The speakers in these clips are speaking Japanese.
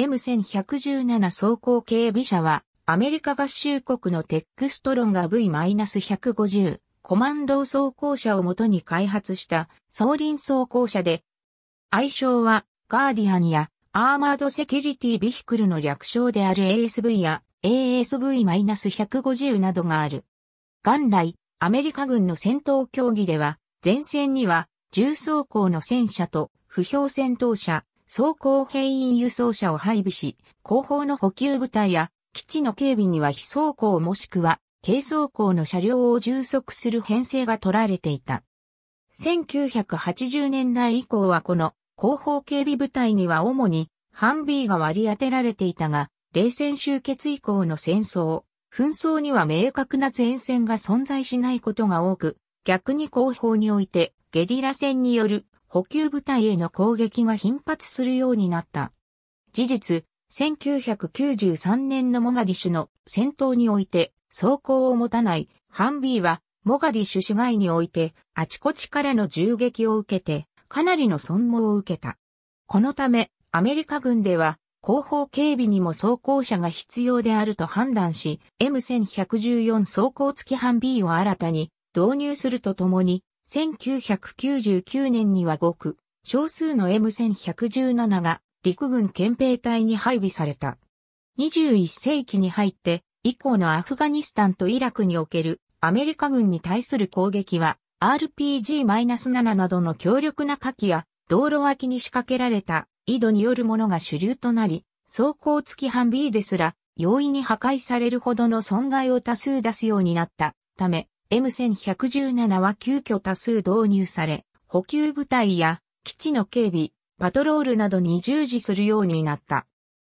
M1117 走行警備車は、アメリカ合衆国のテックストロンが V-150 コマンド走行車をもとに開発した総輪走行車で、愛称はガーディアンやアーマードセキュリティビヒクルの略称である ASV や ASV-150 などがある。元来、アメリカ軍の戦闘競技では、前線には重装甲の戦車と不評戦闘車、装甲兵員輸送車を配備し、後方の補給部隊や基地の警備には非装甲もしくは軽装甲の車両を充足する編成が取られていた。1980年代以降はこの後方警備部隊には主にハンビーが割り当てられていたが、冷戦終結以降の戦争、紛争には明確な前線が存在しないことが多く、逆に後方においてゲリラ戦による補給部隊への攻撃が頻発するようになった。事実、1993年のモガディシュの戦闘において、走行を持たないハンビーは、モガディシュ市街において、あちこちからの銃撃を受けて、かなりの損耗を受けた。このため、アメリカ軍では、後方警備にも装甲車が必要であると判断し、M1114 装甲付きハンビーを新たに導入するとともに、1999年には5区、少数の M1117 が陸軍憲兵隊に配備された。21世紀に入って以降のアフガニスタンとイラクにおけるアメリカ軍に対する攻撃は RPG-7 などの強力な火器や道路脇に仕掛けられた井戸によるものが主流となり、走行付き半 B ですら容易に破壊されるほどの損害を多数出すようになったため、M1117 は急遽多数導入され、補給部隊や基地の警備、パトロールなどに従事するようになった。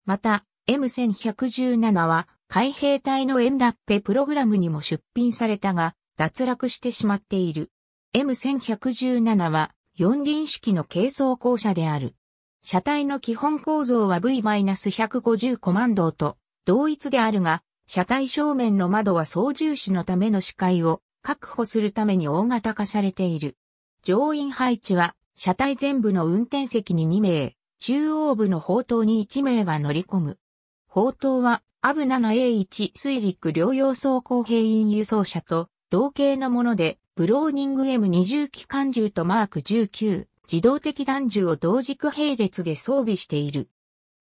また、M1117 は海兵隊のエンラッペプログラムにも出品されたが、脱落してしまっている。M1117 は四輪式の軽装校舎である。車体の基本構造は V-150 コマンドと同一であるが、車体正面の窓は操縦士のための視界を確保するために大型化されている。乗員配置は、車体全部の運転席に2名、中央部の砲塔に1名が乗り込む。砲塔は、アブナの a 1水陸両用装甲兵員輸送車と同型のもので、ブローニング M20 機関銃とマーク19、自動的弾銃を同軸並列で装備している。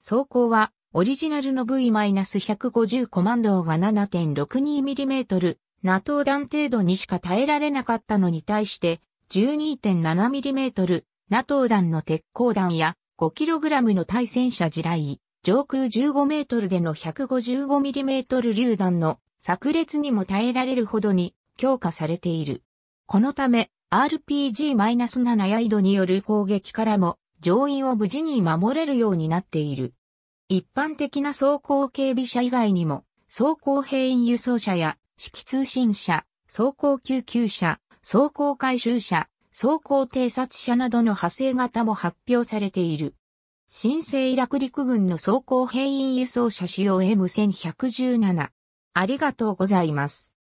装甲は、オリジナルの V-150 コマンドーが 7.62mm NATO 弾程度にしか耐えられなかったのに対して 12.7mm、NATO 弾の鉄鋼弾や 5kg の対戦車地雷、上空15メートルでの 155mm 榴弾の炸裂にも耐えられるほどに強化されている。このため RPG-7 ヤイドによる攻撃からも乗員を無事に守れるようになっている。一般的な装甲警備車以外にも装甲兵員輸送車や式通信車、走行救急車、走行回収車、走行偵察車などの派生型も発表されている。新生楽陸軍の走行兵員輸送車使用 M1117。ありがとうございます。